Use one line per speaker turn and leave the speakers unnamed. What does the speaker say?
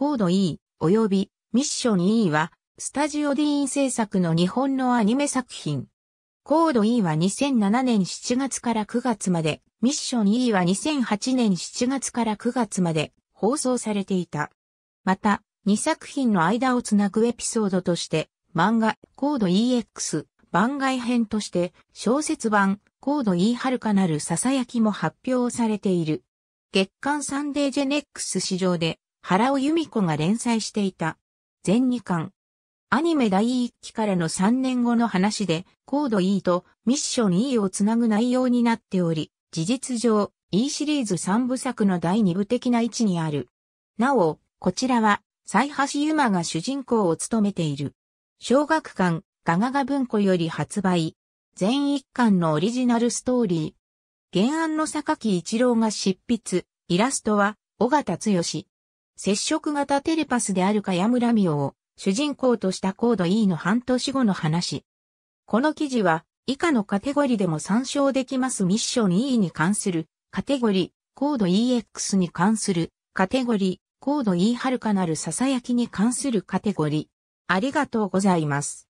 コード E、及びミッション E は、スタジオディーン制作の日本のアニメ作品。コード E は2007年7月から9月まで、ミッション E は2008年7月から9月まで放送されていた。また、2作品の間をつなぐエピソードとして、漫画コード EX 番外編として小説版コード E 遥かなる囁きも発表されている。月刊サンデージェネックス市場で原尾由美子が連載していた。全2巻。アニメ第1期からの3年後の話で、コード E とミッション E をつなぐ内容になっており、事実上 E シリーズ3部作の第2部的な位置にある。なお、こちらは、西橋ゆまが主人公を務めている。小学館、ガガガ文庫より発売。全1巻のオリジナルストーリー。原案の坂木一郎が執筆、イラストは、尾形剛。接触型テレパスであるかやむらみおを主人公としたコード E の半年後の話。この記事は以下のカテゴリでも参照できますミッション E に関するカテゴリコード EX に関するカテゴリコード E はるかなる囁きに関するカテゴリありがとうございます。